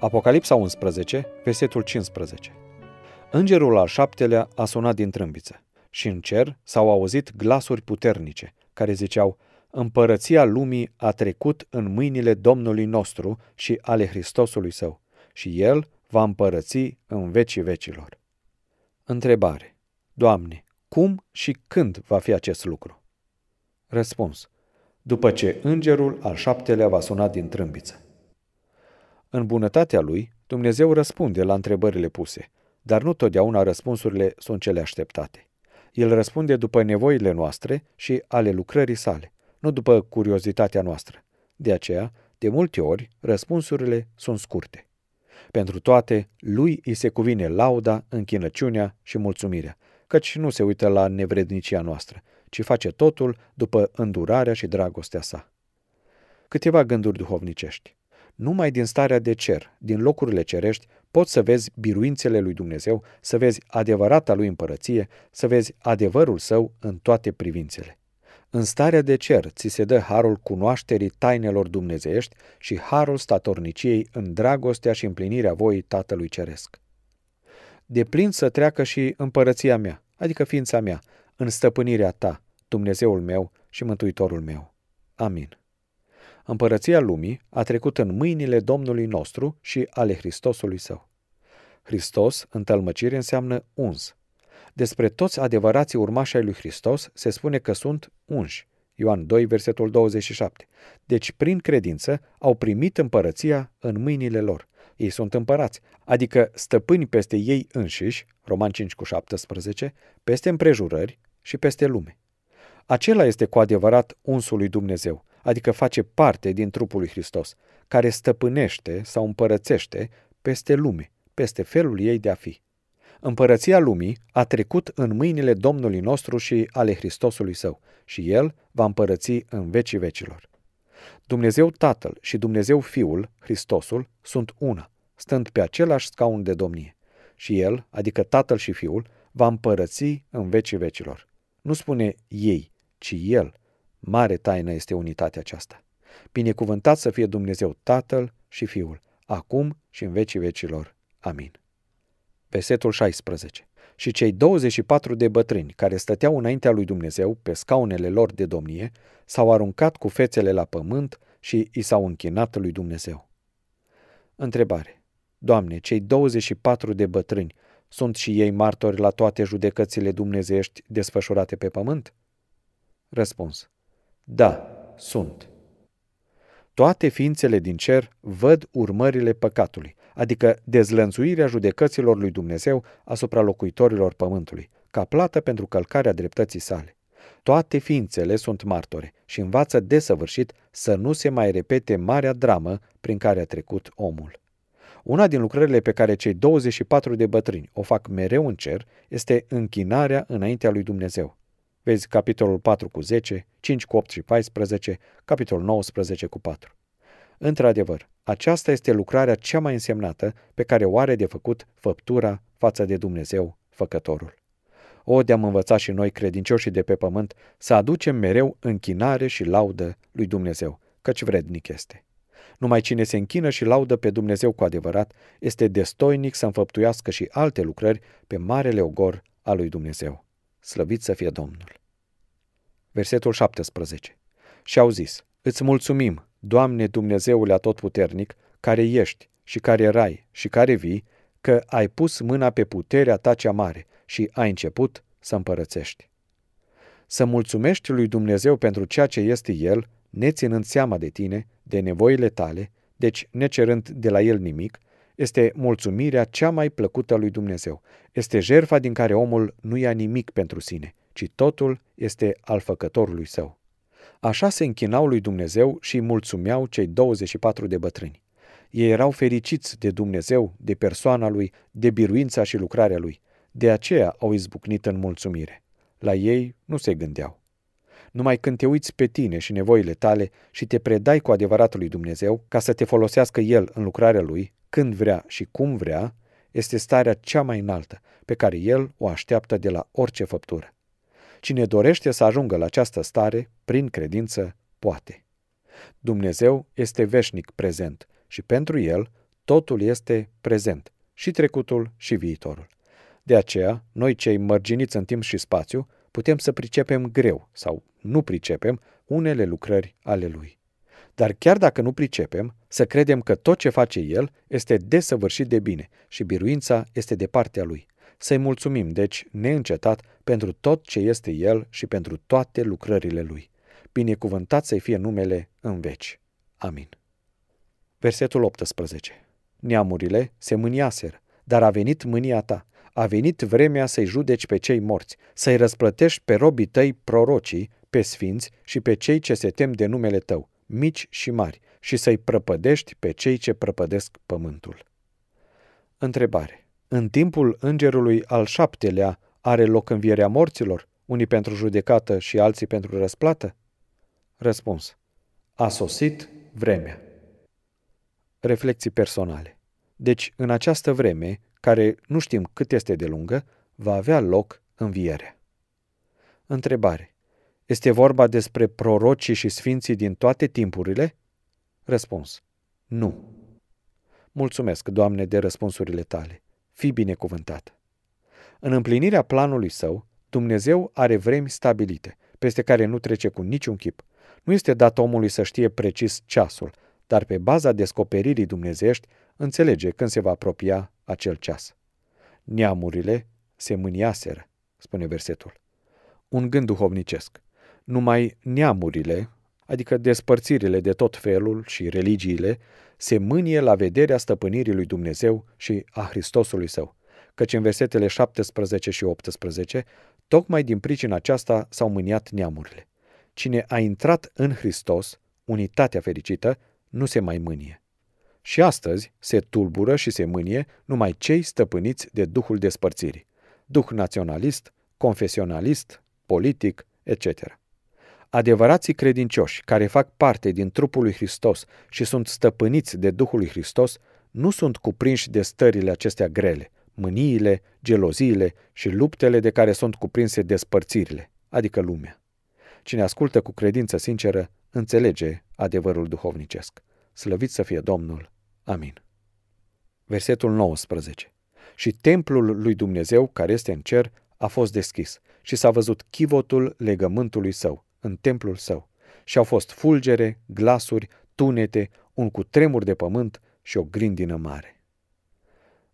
Apocalipsa 11, versetul 15. Îngerul al șaptelea a sunat din trâmbiță și în cer s-au auzit glasuri puternice care ziceau Împărăția lumii a trecut în mâinile Domnului nostru și ale Hristosului său și El va împărăți în vecii vecilor. Întrebare. Doamne, cum și când va fi acest lucru? Răspuns. După ce îngerul al șaptelea va suna din trâmbiță. În bunătatea lui, Dumnezeu răspunde la întrebările puse, dar nu totdeauna răspunsurile sunt cele așteptate. El răspunde după nevoile noastre și ale lucrării sale, nu după curiozitatea noastră. De aceea, de multe ori, răspunsurile sunt scurte. Pentru toate, lui îi se cuvine lauda, închinăciunea și mulțumirea, căci nu se uită la nevrednicia noastră, ci face totul după îndurarea și dragostea sa. Câteva gânduri duhovnicești. Numai din starea de cer, din locurile cerești, poți să vezi biruințele lui Dumnezeu, să vezi adevărata lui împărăție, să vezi adevărul său în toate privințele. În starea de cer ți se dă harul cunoașterii tainelor dumnezeiești și harul statorniciei în dragostea și împlinirea voii Tatălui Ceresc. De plin să treacă și împărăția mea, adică ființa mea, în stăpânirea ta, Dumnezeul meu și Mântuitorul meu. Amin. Împărăția lumii a trecut în mâinile Domnului nostru și ale Hristosului său. Hristos, în tălmăcire, înseamnă uns. Despre toți adevărații urmași ai lui Hristos se spune că sunt unși. Ioan 2, versetul 27. Deci, prin credință, au primit împărăția în mâinile lor. Ei sunt împărați, adică stăpâni peste ei înșiși, Roman 5 cu 17, peste împrejurări și peste lume. Acela este cu adevărat unsul lui Dumnezeu, adică face parte din trupul lui Hristos, care stăpânește sau împărățește peste lume, peste felul ei de a fi. Împărăția lumii a trecut în mâinile Domnului nostru și ale Hristosului său și El va împărăți în vecii vecilor. Dumnezeu Tatăl și Dumnezeu Fiul, Hristosul, sunt una, stând pe același scaun de domnie. Și El, adică Tatăl și Fiul, va împărăți în vecii vecilor. Nu spune ei, ci El, Mare taină este unitatea aceasta. Binecuvântat să fie Dumnezeu Tatăl și Fiul, acum și în vecii vecilor. Amin. Versetul 16. Și cei 24 de bătrâni care stăteau înaintea lui Dumnezeu pe scaunele lor de domnie s-au aruncat cu fețele la pământ și i s-au închinat lui Dumnezeu. Întrebare. Doamne, cei 24 de bătrâni sunt și ei martori la toate judecățile dumnezești desfășurate pe pământ? Răspuns. Da, sunt. Toate ființele din cer văd urmările păcatului, adică dezlănțuirea judecăților lui Dumnezeu asupra locuitorilor pământului, ca plată pentru călcarea dreptății sale. Toate ființele sunt martore și învață desăvârșit să nu se mai repete marea dramă prin care a trecut omul. Una din lucrările pe care cei 24 de bătrâni o fac mereu în cer este închinarea înaintea lui Dumnezeu. Vezi capitolul 4 cu 10, 5 cu 8 și 14, capitolul 19 cu 4. Într-adevăr, aceasta este lucrarea cea mai însemnată pe care o are de făcut făptura față de Dumnezeu, Făcătorul. O, de-am învățat și noi credincioșii de pe pământ să aducem mereu închinare și laudă lui Dumnezeu, căci vrednic este. Numai cine se închină și laudă pe Dumnezeu cu adevărat este destoinic să înfăptuiască și alte lucrări pe marele ogor al lui Dumnezeu. Slăvit să fie Domnul! Versetul 17. Și au zis, Îți mulțumim, Doamne Dumnezeule Atotputernic, care ești și care erai și care vii, că ai pus mâna pe puterea ta cea mare și ai început să împărățești. Să mulțumești lui Dumnezeu pentru ceea ce este El, neținând seama de tine, de nevoile tale, deci necerând de la El nimic, este mulțumirea cea mai plăcută lui Dumnezeu. Este jerfa din care omul nu ia nimic pentru sine, ci totul este al făcătorului său. Așa se închinau lui Dumnezeu și mulțumeau cei 24 de bătrâni. Ei erau fericiți de Dumnezeu, de persoana lui, de biruința și lucrarea lui. De aceea au izbucnit în mulțumire. La ei nu se gândeau. Numai când te uiți pe tine și nevoile tale și te predai cu adevărat lui Dumnezeu ca să te folosească El în lucrarea Lui, când vrea și cum vrea, este starea cea mai înaltă pe care el o așteaptă de la orice făptură. Cine dorește să ajungă la această stare, prin credință, poate. Dumnezeu este veșnic prezent și pentru el totul este prezent, și trecutul și viitorul. De aceea, noi cei mărginiți în timp și spațiu, putem să pricepem greu sau nu pricepem unele lucrări ale lui. Dar chiar dacă nu pricepem, să credem că tot ce face El este desăvârșit de bine și biruința este de partea Lui. Să-i mulțumim, deci, neîncetat pentru tot ce este El și pentru toate lucrările Lui. Binecuvântat să-i fie numele în veci. Amin. Versetul 18. Neamurile se mâniaser, dar a venit mânia ta. A venit vremea să-i judeci pe cei morți, să-i răsplătești pe robii tăi prorocii, pe sfinți și pe cei ce se tem de numele tău, mici și mari, și să-i prăpădești pe cei ce prăpădesc pământul. Întrebare. În timpul îngerului al șaptelea are loc învierea morților, unii pentru judecată și alții pentru răsplată? Răspuns. A sosit vremea. reflexii personale. Deci, în această vreme, care nu știm cât este de lungă, va avea loc învierea. Întrebare. Este vorba despre prorocii și sfinții din toate timpurile? Răspuns. Nu. Mulțumesc, Doamne, de răspunsurile tale. Fii binecuvântat. În împlinirea planului său, Dumnezeu are vremi stabilite, peste care nu trece cu niciun chip. Nu este dat omului să știe precis ceasul, dar pe baza descoperirii dumnezești înțelege când se va apropia acel ceas. Neamurile se mâniaseră, spune versetul. Un gând duhovnicesc numai neamurile, adică despărțirile de tot felul și religiile, se mânie la vederea stăpânirii lui Dumnezeu și a Hristosului său, căci în versetele 17 și 18, tocmai din pricina aceasta s-au mâniat neamurile. Cine a intrat în Hristos, unitatea fericită, nu se mai mânie. Și astăzi se tulbură și se mânie numai cei stăpâniți de Duhul despărțirii, Duh naționalist, confesionalist, politic, etc. Adevărații credincioși care fac parte din trupul lui Hristos și sunt stăpâniți de Duhul lui Hristos nu sunt cuprinși de stările acestea grele, mâniile, geloziile și luptele de care sunt cuprinse despărțirile, adică lumea. Cine ascultă cu credință sinceră, înțelege adevărul duhovnicesc. Slăvit să fie Domnul! Amin. Versetul 19. Și templul lui Dumnezeu, care este în cer, a fost deschis și s-a văzut chivotul legământului său în templul său și au fost fulgere, glasuri, tunete, un cutremur de pământ și o grindină mare.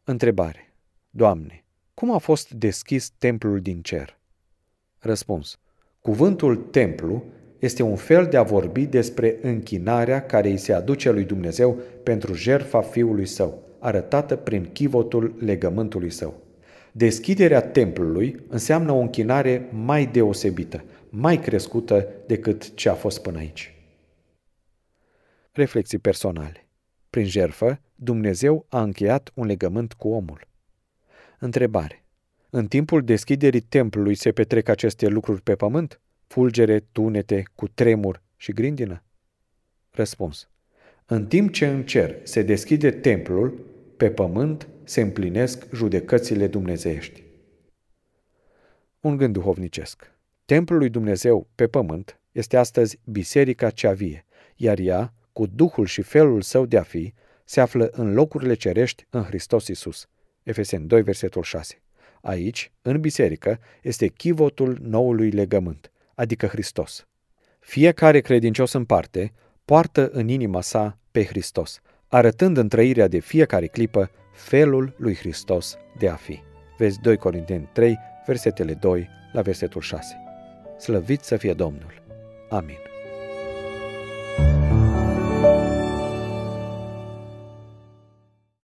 Întrebare. Doamne, cum a fost deschis templul din cer? Răspuns. Cuvântul templu este un fel de a vorbi despre închinarea care îi se aduce lui Dumnezeu pentru jertfa fiului său, arătată prin chivotul legământului său. Deschiderea templului înseamnă o închinare mai deosebită, mai crescută decât ce a fost până aici. Reflexii personale. Prin jerfă, Dumnezeu a încheiat un legământ cu omul. Întrebare. În timpul deschiderii templului se petrec aceste lucruri pe pământ? Fulgere, tunete, cu tremur și grindină? Răspuns. În timp ce în cer se deschide templul, pe pământ se împlinesc judecățile dumnezeiești. Un gând duhovnicesc. Templul lui Dumnezeu pe pământ este astăzi Biserica cea vie, iar ea, cu Duhul și felul său de a fi, se află în locurile cerești în Hristos Isus. Efeseni 2, versetul 6. Aici, în biserică, este chivotul noului legământ, adică Hristos. Fiecare credincios în parte poartă în inima sa pe Hristos, arătând în trăirea de fiecare clipă felul lui Hristos de a fi. Vezi 2 Corinteni 3, versetele 2 la versetul 6. Slăvit să fie Domnul! Amin.